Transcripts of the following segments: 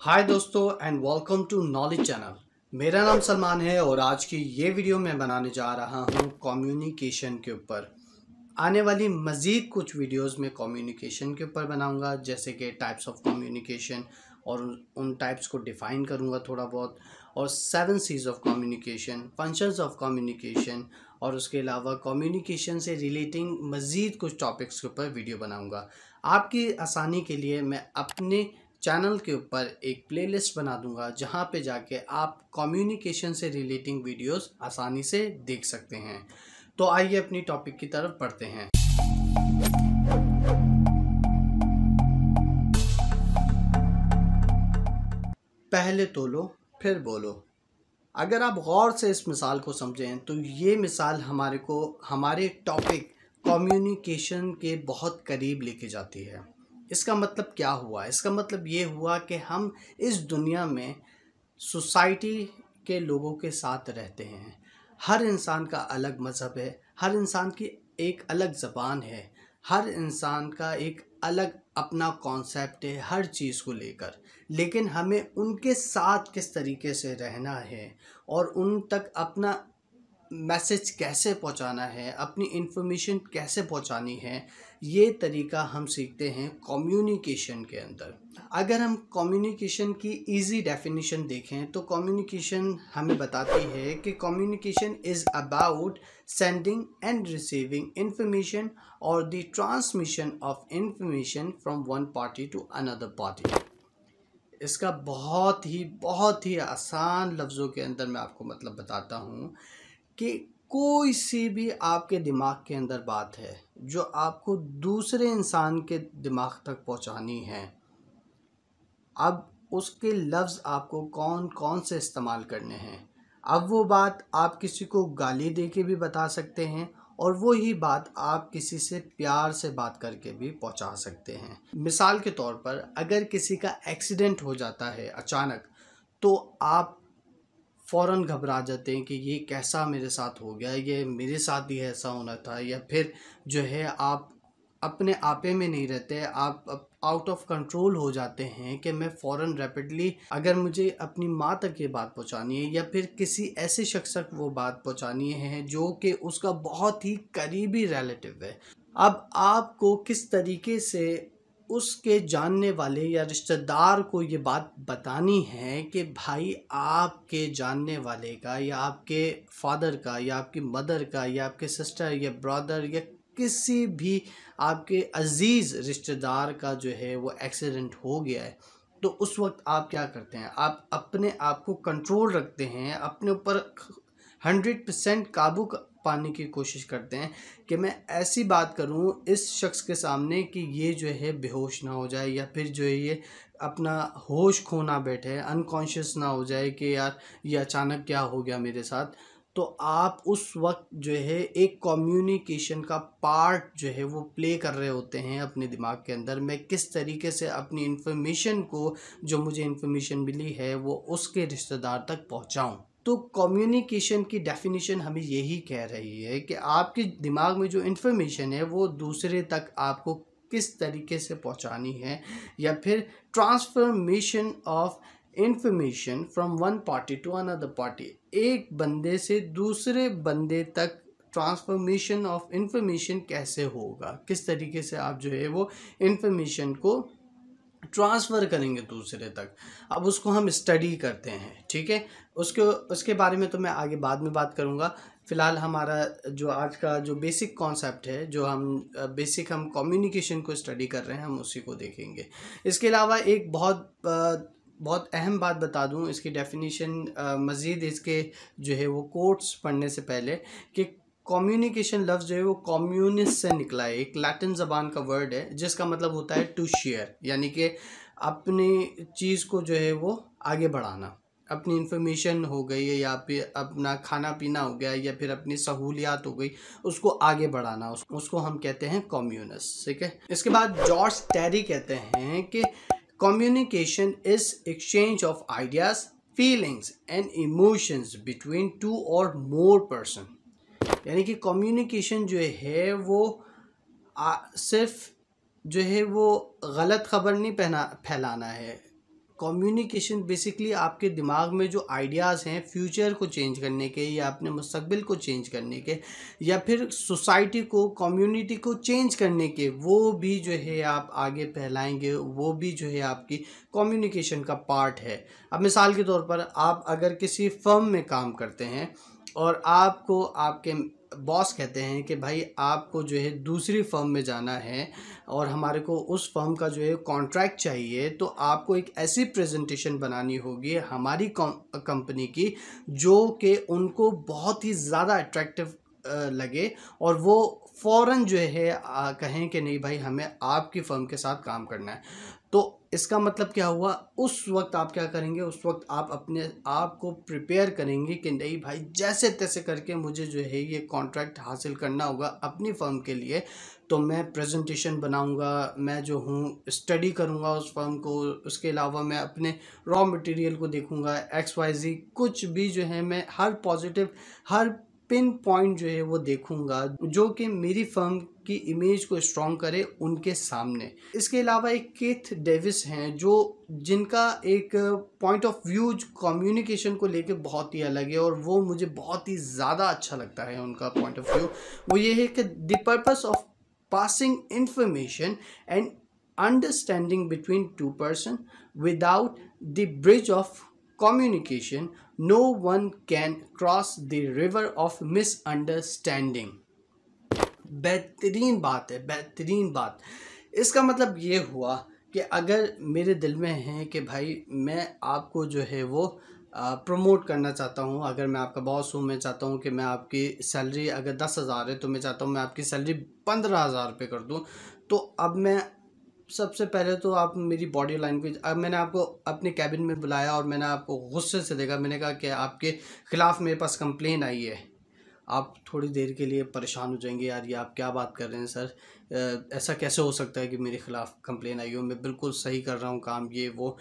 हाय दोस्तों and welcome to knowledge channel मेरा नाम सलमान है और आज की ये वीडियो मैं बनाने जा रहा हूँ कम्युनिकेशन के ऊपर आने वाली मज़ीद कुछ वीडियोस में कम्युनिकेशन के ऊपर बनाऊंगा जैसे कि टाइप्स ऑफ कम्युनिकेशन और उन टाइप्स को डिफ़ाइन करूंगा थोड़ा बहुत और seven Cs of communication functions of communication और उसके अलावा कम्युनिकेशन से रिलेटिंग मज़ीद कुछ टॉपिक्स के ऊपर वीडियो बनाऊंगा आपकी आसानी के लिए मैं अपने चैनल के ऊपर एक प्लेलिस्ट बना दूंगा जहां पे जाके आप कम्युनिकेशन से रिलेटिंग वीडियोस आसानी से देख सकते हैं तो आइए अपनी टॉपिक की तरफ बढ़ते हैं पहले तो लो फिर बोलो अगर आप गौर से इस मिसाल को समझें तो ये मिसाल हमारे को हमारे टॉपिक कम्युनिकेशन के बहुत करीब लेके जाती है इसका मतलब क्या हुआ इसका मतलब ये हुआ कि हम इस दुनिया में सोसाइटी के लोगों के साथ रहते हैं हर इंसान का अलग मज़हब है हर इंसान की एक अलग ज़बान है हर इंसान का एक अलग अपना कॉन्सेप्ट है हर चीज़ को लेकर लेकिन हमें उनके साथ किस तरीके से रहना है और उन तक अपना मैसेज कैसे पहुंचाना है अपनी इन्फॉर्मेशन कैसे पहुंचानी है ये तरीका हम सीखते हैं कम्युनिकेशन के अंदर अगर हम कम्युनिकेशन की इजी डेफिनेशन देखें तो कम्युनिकेशन हमें बताती है कि communication is about sending and receiving information और the transmission of information from one party to another party इसका बहुत ही बहुत ही आसान लफ्ज़ों के अंदर मैं आपको मतलब बताता हूँ कि कोई सी भी आपके दिमाग के अंदर बात है जो आपको दूसरे इंसान के दिमाग तक पहुंचानी है अब उसके लफ्ज़ आपको कौन कौन से इस्तेमाल करने हैं अब वो बात आप किसी को गाली दे के भी बता सकते हैं और वो ही बात आप किसी से प्यार से बात करके भी पहुंचा सकते हैं मिसाल के तौर पर अगर किसी का एक्सीडेंट हो जाता है अचानक तो आप फ़ौर घबरा जाते हैं कि ये कैसा मेरे साथ हो गया ये मेरे साथ ही ऐसा होना था या फिर जो है आप अपने आपे में नहीं रहते आप आउट ऑफ कंट्रोल हो जाते हैं कि मैं फ़ौर रैपिडली अगर मुझे अपनी माँ तक ये बात पहुँचानी है या फिर किसी ऐसे शख्स तक वो बात पहुँचानी है जो कि उसका बहुत ही करीबी रिलेटिव है अब आपको किस तरीके से उसके जानने वाले या रिश्तेदार को ये बात बतानी है कि भाई आपके जानने वाले का या आपके फादर का या आपकी मदर का या आपके सिस्टर या ब्रदर या किसी भी आपके अजीज़ रिश्तेदार का जो है वो एक्सीडेंट हो गया है तो उस वक्त आप क्या करते हैं आप अपने आप को कंट्रोल रखते हैं अपने ऊपर हंड्रेड परसेंट काबू पाने की कोशिश करते हैं कि मैं ऐसी बात करूं इस शख्स के सामने कि ये जो है बेहोश ना हो जाए या फिर जो है ये अपना होश खो ना बैठे अनकॉन्शियस ना हो जाए कि यार ये अचानक क्या हो गया मेरे साथ तो आप उस वक्त जो है एक कम्युनिकेशन का पार्ट जो है वो प्ले कर रहे होते हैं अपने दिमाग के अंदर मैं किस तरीके से अपनी इन्फॉर्मेशन को जो मुझे इन्फॉर्मेशन मिली है वो उसके रिश्तेदार तक पहुंचाऊं तो कम्युनिकेशन की डेफिनेशन हमें यही कह रही है कि आपके दिमाग में जो इन्फॉर्मेशन है वो दूसरे तक आपको किस तरीके से पहुंचानी है या फिर transformation of information from one party to another party एक बंदे से दूसरे बंदे तक ट्रांसफॉर्मेशन ऑफ इंफॉर्मेशन कैसे होगा किस तरीके से आप जो है वो इंफॉर्मेशन को ट्रांसफ़र करेंगे दूसरे तक अब उसको हम स्टडी करते हैं ठीक है उसके उसके बारे में तो मैं आगे बाद में बात करूँगा फ़िलहाल हमारा जो आज का जो बेसिक कॉन्सेप्ट है जो हम बेसिक हम कम्युनिकेशन को स्टडी कर रहे हैं हम उसी को देखेंगे इसके अलावा एक बहुत बहुत अहम बात बता दूं इसकी डेफिनेशन मज़ीद इसके जो है वो कोट्स पढ़ने से पहले कि कम्युनिकेशन लफ्ज़ जो है वो कम्युनिस्ट से निकला है एक लैटिन जबान का वर्ड है जिसका मतलब होता है टू शेयर यानी कि अपनी चीज़ को जो है वो आगे बढ़ाना अपनी इंफॉर्मेशन हो गई या फिर अपना खाना पीना हो गया या फिर अपनी सहूलियात हो गई उसको आगे बढ़ाना उसको हम कहते हैं कम्युनिस ठीक है इसके बाद जॉर्ज टेरी कहते हैं कि communication is exchange of ideas feelings and emotions between two और मोर पर्सन यानी कि कम्युनिकेशन जो है वो आ, सिर्फ जो है वो गलत खबर नहीं पहना फैलाना है कम्युनिकेशन बेसिकली आपके दिमाग में जो आइडियाज़ हैं फ्यूचर को चेंज करने के या अपने मुस्तबिल को चेंज करने के या फिर सोसाइटी को कम्युनिटी को चेंज करने के वो भी जो है आप आगे फैलाएंगे वो भी जो है आपकी कम्युनिकेशन का पार्ट है अब मिसाल के तौर पर आप अगर किसी फर्म में काम करते हैं और आपको आपके बॉस कहते हैं कि भाई आपको जो है दूसरी फर्म में जाना है और हमारे को उस फर्म का जो है कॉन्ट्रैक्ट चाहिए तो आपको एक ऐसी प्रेजेंटेशन बनानी होगी हमारी कंपनी की जो कि उनको बहुत ही ज़्यादा अट्रैक्टिव लगे और वो फ़ौर जो है कहें कि नहीं भाई हमें आपकी फ़र्म के साथ काम करना है तो इसका मतलब क्या हुआ उस वक्त आप क्या करेंगे उस वक्त आप अपने आप को प्रिपेयर करेंगे कि नहीं भाई जैसे तैसे करके मुझे जो है ये कॉन्ट्रैक्ट हासिल करना होगा अपनी फर्म के लिए तो मैं प्रेजेंटेशन बनाऊंगा मैं जो हूँ स्टडी करूँगा उस फर्म को उसके अलावा मैं अपने रॉ मटेरियल को देखूँगा एक्स वाई जी कुछ भी जो है मैं हर पॉजिटिव हर पिन पॉइंट जो है वो देखूँगा जो कि मेरी फर्म की इमेज को स्ट्रॉन्ग करे उनके सामने इसके अलावा एक केथ डेविस हैं जो जिनका एक पॉइंट ऑफ व्यू कम्युनिकेशन को लेकर बहुत ही अलग है और वो मुझे बहुत ही ज़्यादा अच्छा लगता है उनका पॉइंट ऑफ व्यू वो ये है कि the purpose of passing information and understanding between two person without the bridge of communication no one can cross the river of misunderstanding बेहतरीन बात है बेहतरीन बात इसका मतलब ये हुआ कि अगर मेरे दिल में है कि भाई मैं आपको जो है वो प्रमोट करना चाहता हूँ अगर मैं आपका बॉस हूँ मैं चाहता हूँ कि मैं आपकी सैलरी अगर दस हज़ार है तो मैं चाहता हूँ मैं आपकी सैलरी पंद्रह हज़ार रुपये कर दूँ तो अब मैं सबसे पहले तो आप मेरी बॉडी लैंग्वेज अब मैंने आपको अपने कैबिन में बुलाया और मैंने आपको गुस्से से देखा मैंने कहा कि आपके ख़िलाफ़ मेरे पास कंप्लेन आई है आप थोड़ी देर के लिए परेशान हो जाएंगे यार ये आप क्या बात कर रहे हैं सर ऐसा कैसे हो सकता है कि मेरे ख़िलाफ़ कंप्लेन आई हो मैं बिल्कुल सही कर रहा हूँ काम ये वो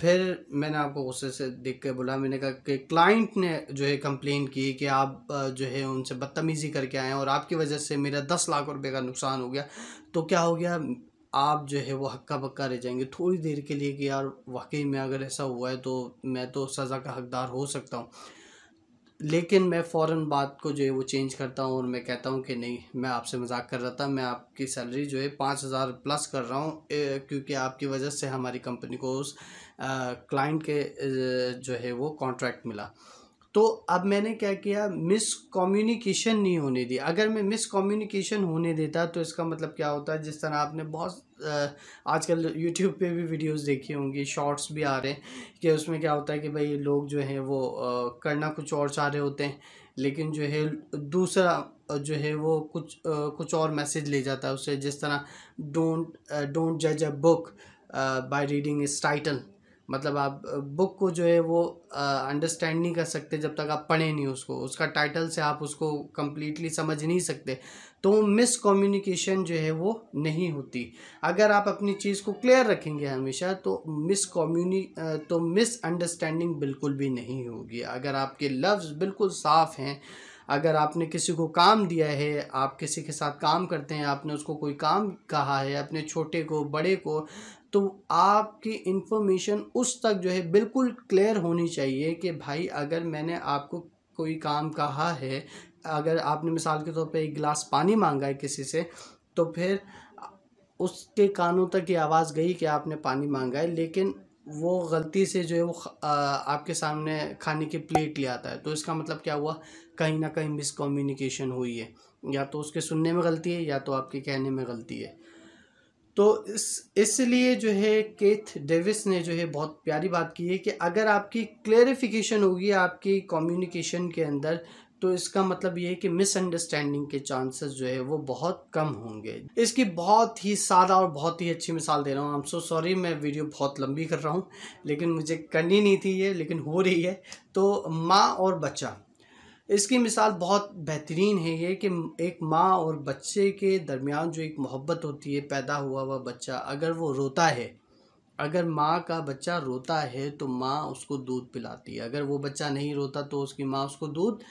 फिर मैंने आपको गुस्से से देख के बोला मैंने कहा कि क्लाइंट ने जो है कंप्लेन की कि आप जो है उनसे बदतमीज़ी करके आए और आपकी वजह से मेरा दस लाख रुपए का नुकसान हो गया तो क्या हो गया आप जो है वो हक्का बक्का रह जाएंगे थोड़ी देर के लिए कि यार वाकई में अगर ऐसा हुआ है तो मैं तो सज़ा का हकदार हो सकता हूँ लेकिन मैं फ़ौर बात को जो है वो चेंज करता हूँ और मैं कहता हूँ कि नहीं मैं आपसे मजाक कर रहा था मैं आपकी सैलरी जो है पाँच हज़ार प्लस कर रहा हूँ क्योंकि आपकी वजह से हमारी कंपनी को उस क्लाइंट के जो है वो कॉन्ट्रैक्ट मिला तो अब मैंने क्या किया मिस कम्युनिकेशन नहीं होने दी अगर मैं मिस कम्युनिकेशन होने देता तो इसका मतलब क्या होता है जिस तरह आपने बहुत आजकल यूट्यूब पे भी वीडियोस देखी होंगी शॉर्ट्स भी आ रहे हैं कि उसमें क्या होता है कि भाई लोग जो हैं वो आ, करना कुछ और चाह रहे होते हैं लेकिन जो है दूसरा जो है वो कुछ आ, कुछ और मैसेज ले जाता है उससे जिस तरह डोंट डोंट जज a book by reading its title मतलब आप बुक को जो है वो अंडरस्टैंड नहीं कर सकते जब तक आप पढ़े नहीं उसको उसका टाइटल से आप उसको कम्प्लीटली समझ नहीं सकते तो मिस कम्युनिकेशन जो है वो नहीं होती अगर आप अपनी चीज़ को क्लियर रखेंगे हमेशा तो मिस कम्युनि तो मिस अंडरस्टैंडिंग बिल्कुल भी नहीं होगी अगर आपके लफ्ज़ बिल्कुल साफ़ हैं अगर आपने किसी को काम दिया है आप किसी के साथ काम करते हैं आपने उसको कोई काम कहा है अपने छोटे को बड़े को तो आपकी इन्फॉर्मेशन उस तक जो है बिल्कुल क्लियर होनी चाहिए कि भाई अगर मैंने आपको कोई काम कहा है अगर आपने मिसाल के तौर पे एक गिलास पानी मांगा है किसी से तो फिर उसके कानों तक ये आवाज़ गई कि आपने पानी मांगा है लेकिन वो गलती से जो है वो आपके सामने खाने की प्लेट ले आता है तो इसका मतलब क्या हुआ कहीं ना कहीं मिसकम्युनिकेशन हुई है या तो उसके सुनने में गलती है या तो आपके कहने में गलती है तो इस इसलिए जो है केथ डेविस ने जो है बहुत प्यारी बात की है कि अगर आपकी क्लेरिफिकेशन होगी आपकी कम्युनिकेशन के अंदर तो इसका मतलब ये है कि मिसअंडरस्टैंडिंग के चांसेस जो है वो बहुत कम होंगे इसकी बहुत ही सादा और बहुत ही अच्छी मिसाल दे रहा हूँ आई एम सो सॉरी मैं वीडियो बहुत लंबी कर रहा हूँ लेकिन मुझे करनी नहीं थी ये लेकिन हो रही है तो माँ और बच्चा इसकी मिसाल बहुत बेहतरीन है ये कि एक माँ और बच्चे के दरमियान जो एक मोहब्बत होती है पैदा हुआ हुआ बच्चा अगर वो रोता है अगर माँ का बच्चा रोता है तो माँ उसको दूध पिलाती है अगर वो बच्चा नहीं रोता तो उसकी माँ उसको दूध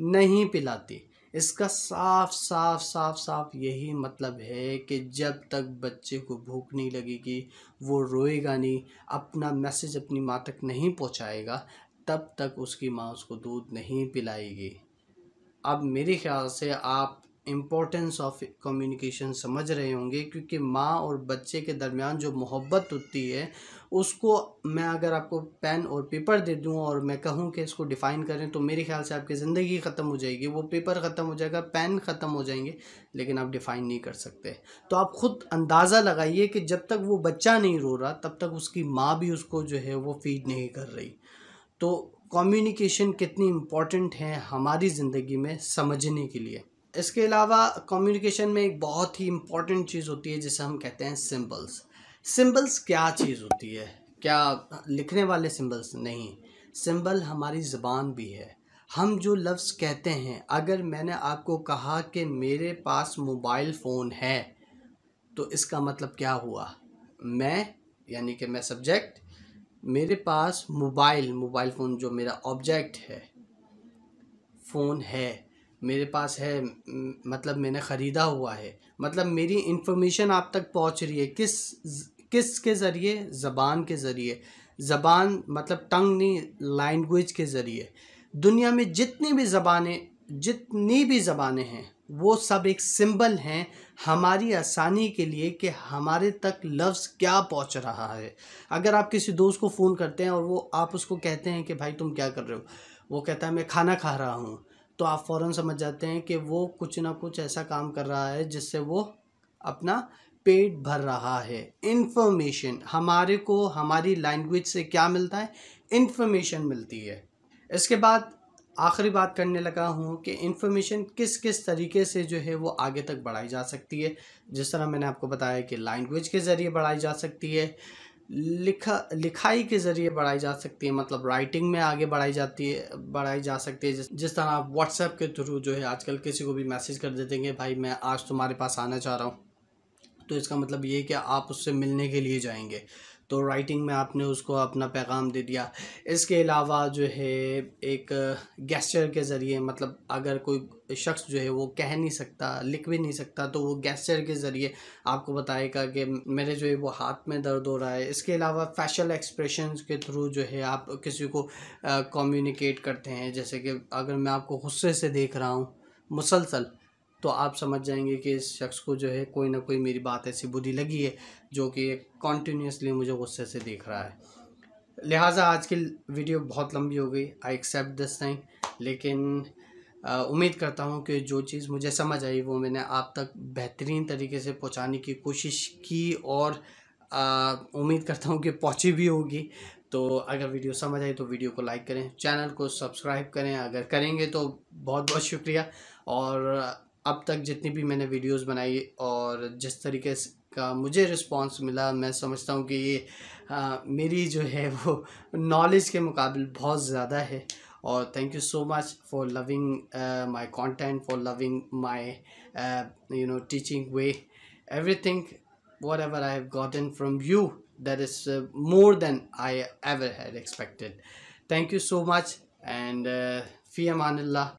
नहीं पिलाती इसका साफ साफ साफ साफ यही मतलब है कि जब तक बच्चे को भूख नहीं लगेगी वो रोएगा नहीं अपना मैसेज अपनी माँ तक नहीं पहुँचाएगा तब तक उसकी माँ उसको दूध नहीं पिलाएगी अब मेरे ख्याल से आप इम्पोर्टेंस ऑफ कम्युनिकेशन समझ रहे होंगे क्योंकि माँ और बच्चे के दरमियान जो मोहब्बत होती है उसको मैं अगर आपको पेन और पेपर दे दूँ और मैं कहूँ कि इसको डिफ़ाइन करें तो मेरे ख्याल से आपकी ज़िंदगी ख़त्म हो जाएगी वो पेपर ख़त्म हो जाएगा पेन ख़त्म हो जाएंगे लेकिन आप डिफ़ाइन नहीं कर सकते तो आप ख़ुद अंदाज़ा लगाइए कि जब तक वो बच्चा नहीं रो रहा तब तक उसकी माँ भी उसको जो है वो फीड नहीं कर रही तो कम्युनिकेशन कितनी इम्पॉर्टेंट है हमारी ज़िंदगी में समझने के लिए इसके अलावा कम्युनिकेशन में एक बहुत ही इम्पॉर्टेंट चीज़ होती है जिसे हम कहते हैं सिम्बल्स सिम्बल्स क्या चीज़ होती है क्या लिखने वाले सिम्बल्स नहीं सिंबल हमारी ज़बान भी है हम जो लफ्ज़ कहते हैं अगर मैंने आपको कहा कि मेरे पास मोबाइल फ़ोन है तो इसका मतलब क्या हुआ मैं यानी कि मैं सब्जेक्ट मेरे पास मोबाइल मोबाइल फ़ोन जो मेरा ऑब्जेक्ट है फ़ोन है मेरे पास है मतलब मैंने ख़रीदा हुआ है मतलब मेरी इंफॉर्मेशन आप तक पहुंच रही है किस किस के ज़रिए ज़बान के ज़रिए ज़बान मतलब टंग नहीं लैंग्वेज के ज़रिए दुनिया में जितनी भी ज़बानें जितनी भी ज़बानें हैं वो सब एक सिंबल हैं हमारी आसानी के लिए कि हमारे तक लफ्ज़ क्या पहुंच रहा है अगर आप किसी दोस्त को फ़ोन करते हैं और वो आप उसको कहते हैं कि भाई तुम क्या कर रहे हो वो कहता है मैं खाना खा रहा हूँ तो आप फ़ौर समझ जाते हैं कि वो कुछ ना कुछ ऐसा काम कर रहा है जिससे वो अपना पेट भर रहा है इन्फॉर्मेशन हमारे को हमारी लैंग्वेज से क्या मिलता है इन्फॉर्मेशन मिलती है इसके बाद आखिरी बात करने लगा हूँ कि इन्फॉर्मेशन किस किस तरीके से जो है वो आगे तक बढ़ाई जा सकती है जिस तरह मैंने आपको बताया कि लैंग्वेज के ज़रिए बढ़ाई जा सकती है लिखा लिखाई के ज़रिए बढ़ाई जा सकती है मतलब राइटिंग में आगे बढ़ाई जाती है बढ़ाई जा सकती है जिस, जिस तरह आप व्हाट्सएप के थ्रू जो है आजकल किसी को भी मैसेज कर देते हैं भाई मैं आज तुम्हारे पास आना चाह रहा हूँ तो इसका मतलब ये है कि आप उससे मिलने के लिए जाएंगे तो राइटिंग में आपने उसको अपना पैगाम दे दिया इसके अलावा जो है एक गैस्चर के ज़रिए मतलब अगर कोई शख्स जो है वो कह नहीं सकता लिख भी नहीं सकता तो वो गैस्चर के ज़रिए आपको बताएगा कि मेरे जो है वो हाथ में दर्द हो रहा है इसके अलावा फैशल एक्सप्रेशन के थ्रू जो है आप किसी को कम्युनिकेट करते हैं जैसे कि अगर मैं आपको गुस्से से देख रहा हूँ मुसलसल तो आप समझ जाएंगे कि इस शख्स को जो है कोई ना कोई मेरी बात ऐसी बुरी लगी है जो कि कॉन्टीन्यूसली मुझे गुस्से से देख रहा है लिहाजा आज की वीडियो बहुत लंबी हो गई आई एक्सेप्ट दिस थिंग लेकिन उम्मीद करता हूँ कि जो चीज़ मुझे समझ आई वो मैंने आप तक बेहतरीन तरीके से पहुँचाने की कोशिश की और उम्मीद करता हूँ कि पहुँची भी होगी तो अगर वीडियो समझ आई तो वीडियो को लाइक करें चैनल को सब्सक्राइब करें अगर करेंगे तो बहुत बहुत शुक्रिया और अब तक जितनी भी मैंने वीडियोस बनाई और जिस तरीके का मुझे रिस्पांस मिला मैं समझता हूँ कि ये आ, मेरी जो है वो नॉलेज के मुकाबले बहुत ज़्यादा है और thank you so much for loving my content for loving my you know teaching way everything whatever I have gotten from you that is more than I ever had expected thank you so much and फ़ी अमान